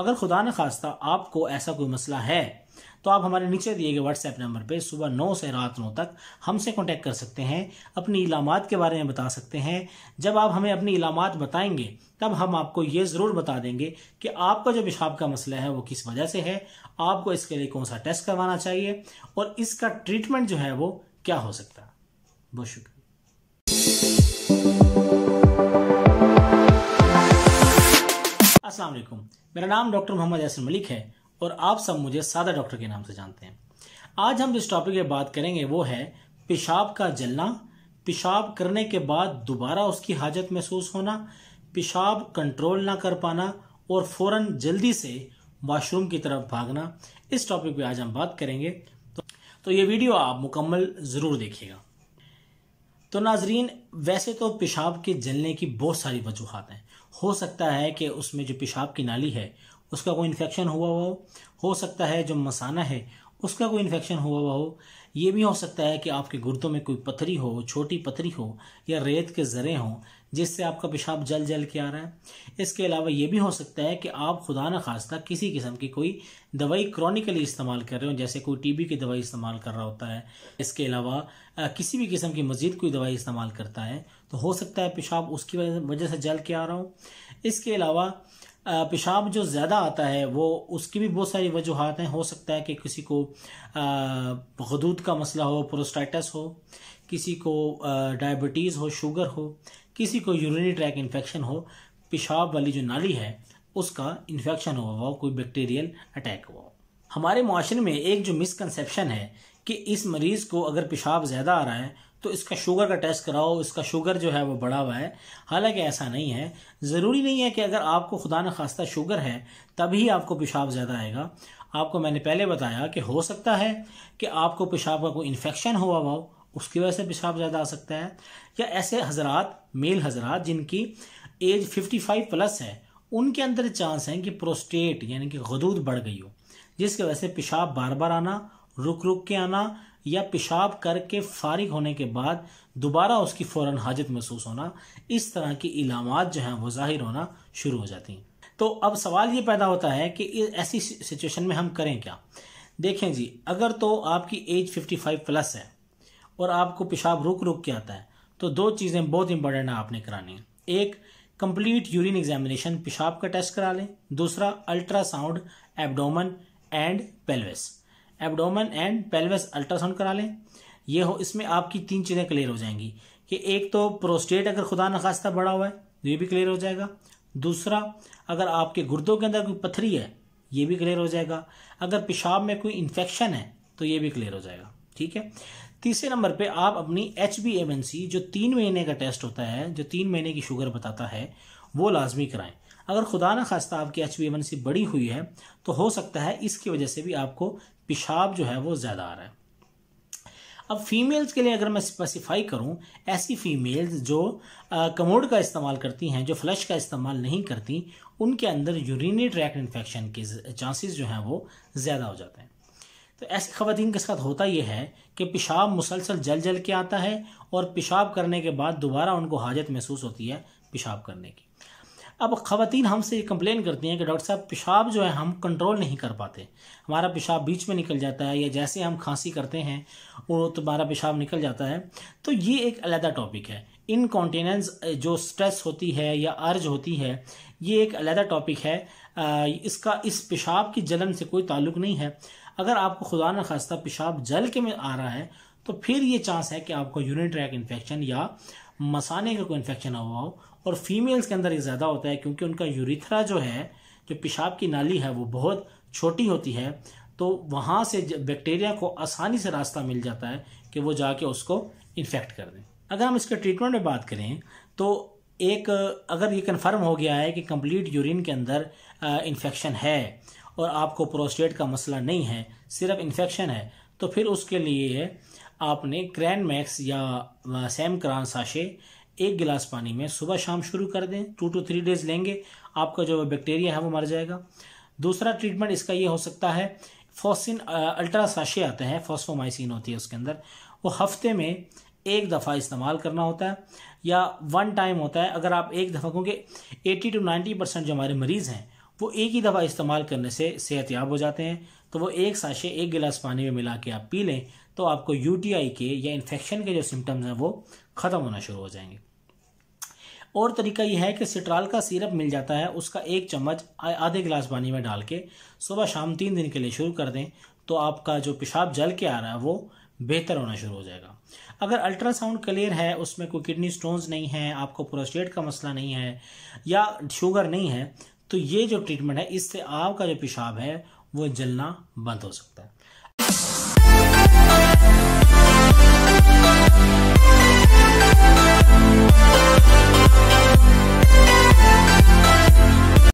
अगर खुदा न खास्ता आपको ऐसा कोई मसला है तो आप हमारे नीचे दिए गए व्हाट्सएप नंबर पर सुबह नौ से रात नौ तक हमसे कांटेक्ट कर सकते हैं अपनी इलामत के बारे में बता सकते हैं जब आप हमें अपनी इलामत बताएंगे तब हम आपको ये ज़रूर बता देंगे कि आपका जो पेशाब का मसला है वो किस वजह से है आपको इसके लिए कौन सा टेस्ट करवाना चाहिए और इसका ट्रीटमेंट जो है वो क्या हो सकता बहुत शुक्रिया अस्सलाम वालेकुम मेरा नाम डॉक्टर मोहम्मद यासिन मलिक है और आप सब मुझे सादा डॉक्टर के नाम से जानते हैं आज हम जिस टॉपिक पर बात करेंगे वो है पेशाब का जलना पेशाब करने के बाद दोबारा उसकी हाजत महसूस होना पेशाब कंट्रोल ना कर पाना और फ़ौर जल्दी से वाशरूम की तरफ भागना इस टॉपिक पे आज हम बात करेंगे तो, तो ये वीडियो आप मुकम्मल ज़रूर देखिएगा तो नाजरीन वैसे तो पेशाब के जलने की बहुत सारी वजूहत हैं हो सकता है कि उसमें जो पेशाब की नाली है उसका कोई इन्फेक्शन हुआ हो हो सकता है जो मसाना है उसका कोई इन्फेक्शन हुआ हुआ हो ये भी हो सकता है कि आपके गुर्दों में कोई पथरी हो छोटी पथरी हो या रेत के ज़रे हों जिससे आपका पेशाब जल जल के आ रहा है इसके अलावा ये भी हो सकता है कि आप खुदा न खास्ता किसी किस्म की कोई दवाई क्रॉनिकली इस्तेमाल कर रहे हो जैसे कोई टीबी की दवाई इस्तेमाल कर रहा होता है इसके अलावा किसी भी किस्म की मज़ीद कोई दवाई इस्तेमाल करता है तो हो सकता है पेशाब उसकी वजह से जल के आ रहा हो इसके अलावा पेशाब जो ज़्यादा आता है वो उसकी भी बहुत सारी वजूहत हैं हो सकता है कि किसी को हदूद का मसला हो प्रोस्टाइटस हो किसी को डायबिटीज़ हो शुगर हो किसी को यूरिनरी ट्रैक इन्फेक्शन हो पेशाब वाली जो नाली है उसका इन्फेक्शन हुआ हो कोई बैक्टीरियल अटैक हुआ हमारे माशरे में एक जो मिसकनसप्शन है कि इस मरीज़ को अगर पेशाब ज़्यादा आ रहा है तो इसका शुगर का टेस्ट कराओ इसका शुगर जो है वो बढ़ा हुआ है हालांकि ऐसा नहीं है ज़रूरी नहीं है कि अगर आपको खुदा न खास्ता शुगर है तभी आपको पेशाब ज़्यादा आएगा आपको मैंने पहले बताया कि हो सकता है कि आपको पेशाब का कोई इन्फेक्शन हुआ हुआ उसकी वजह से पेशाब ज़्यादा आ सकता है या ऐसे हजरात मेल हजरात जिनकी एज फिफ्टी प्लस है उनके अंदर चांस हैं कि प्रोस्टेट यानी कि गदूद बढ़ गई हो जिसकी वजह से पेशाब बार बार आना रुक रुक के आना या पेशाब करके फारिग होने के बाद दोबारा उसकी फौरन हाजत महसूस होना इस तरह की इलामत जो हैं वो ज़ाहिर होना शुरू हो जाती हैं तो अब सवाल ये पैदा होता है कि ऐसी सिचुएशन में हम करें क्या देखें जी अगर तो आपकी एज 55 प्लस है और आपको पेशाब रुक रुक के आता है तो दो चीज़ें बहुत इंपॉर्टेंट हैं आपने करानी है एक कंप्लीट यूरिन एग्जामिनेशन पेशाब का टेस्ट करा लें दूसरा ultrasound abdomen and pelvis abdomen and pelvis ultrasound करा लें ये हो इसमें आपकी तीन चीज़ें क्लियर हो जाएंगी कि एक तो प्रोस्टेट अगर खुदा न खास्ता बढ़ा हुआ है तो ये भी क्लियर हो जाएगा दूसरा अगर आपके गुर्दों के अंदर कोई पथरी है ये भी क्लियर हो जाएगा अगर पेशाब में कोई इन्फेक्शन है तो ये भी क्लियर हो जाएगा ठीक है तीसरे नंबर पे आप अपनी H B M N C जो तीन महीने का टेस्ट होता है जो तीन महीने की शुगर बताता है वो लाजमी कराएं अगर खुदा न खास्ता आपकी एच बड़ी एम एन सी बढ़ी हुई है तो हो सकता है इसकी वजह से भी आपको पेशाब जो है वो ज़्यादा आ रहा है अब फीमेल्स के लिए अगर मैं स्पेसिफाई करूं ऐसी फीमेल्स जो कमोड का इस्तेमाल करती हैं जो फ्लश का इस्तेमाल नहीं करती उनके अंदर यूरिनरी ट्रैक इन्फेक्शन के चांसेस जो हैं वो ज़्यादा हो जाते हैं तो ऐसी खवतिन के साथ होता यह है कि पेशाब मुसलसल जल जल के आता है और पेशाब करने के बाद दोबारा उनको हाजत महसूस होती है पेशाब करने की अब ख़वान हमसे ये कंप्लेन करती हैं कि डॉक्टर साहब पेशाब जो है हम कंट्रोल नहीं कर पाते हमारा पेशाब बीच में निकल जाता है या जैसे हम खांसी करते हैं वो तुम्हारा पेशाब निकल जाता है तो ये एक अलहदा टॉपिक है इनकॉन्टीनेंस जो स्ट्रेस होती है या अर्ज होती है ये एक अलहदा टॉपिक है इसका इस पेशाब की जलन से कोई ताल्लुक नहीं है अगर आपको खुदा न खास्ता पेशाब जल के में आ रहा है तो फिर ये चांस है कि आपको यूरिन ट्रैक इन्फेक्शन या मसाने का कोई इन्फेक्शन हुआ हो और फीमेल्स के अंदर ये ज़्यादा होता है क्योंकि उनका यूरिथ्रा जो है जो पेशाब की नाली है वो बहुत छोटी होती है तो वहाँ से बैक्टीरिया को आसानी से रास्ता मिल जाता है कि वो जाके उसको इन्फेक्ट कर दें अगर हम इसके ट्रीटमेंट में बात करें तो एक अगर ये कन्फर्म हो गया है कि कम्प्लीट यूरिन के अंदर इन्फेक्शन है और आपको प्रोस्टेट का मसला नहीं है सिर्फ इन्फेक्शन है तो फिर उसके लिए आपने क्रैन मैक्स या सैम क्रान साशे एक गिलास पानी में सुबह शाम शुरू कर दें टू टू थ्री डेज लेंगे आपका जो बैक्टीरिया है वो मर जाएगा दूसरा ट्रीटमेंट इसका ये हो सकता है फोसिन अल्ट्रा साशे आते हैं फॉस्फोमाइसिन होती है उसके अंदर वो हफ्ते में एक दफ़ा इस्तेमाल करना होता है या वन टाइम होता है अगर आप एक दफ़ा क्योंकि एट्टी टू नाइन्टी परसेंट जो हमारे मरीज़ हैं वो एक ही दफ़ा इस्तेमाल करने से सेहतयाब हो जाते हैं तो वो एक साशे एक गिलास पानी में मिला के आप पी लें तो आपको यू के या इन्फेक्शन के जो सिम्टम्स हैं वो ख़त्म होना शुरू हो जाएंगे और तरीका यह है कि सिट्राल का सिरप मिल जाता है उसका एक चम्मच आधे गिलास पानी में डाल के सुबह शाम तीन दिन के लिए शुरू कर दें तो आपका जो पेशाब जल के आ रहा है वो बेहतर होना शुरू हो जाएगा अगर अल्ट्रासाउंड क्लियर है उसमें कोई किडनी स्टोन्स नहीं है आपको प्रोस्टेट का मसला नहीं है या शुगर नहीं है तो ये जो ट्रीटमेंट है इससे आपका जो पेशाब है वो जलना बंद हो सकता है Bye.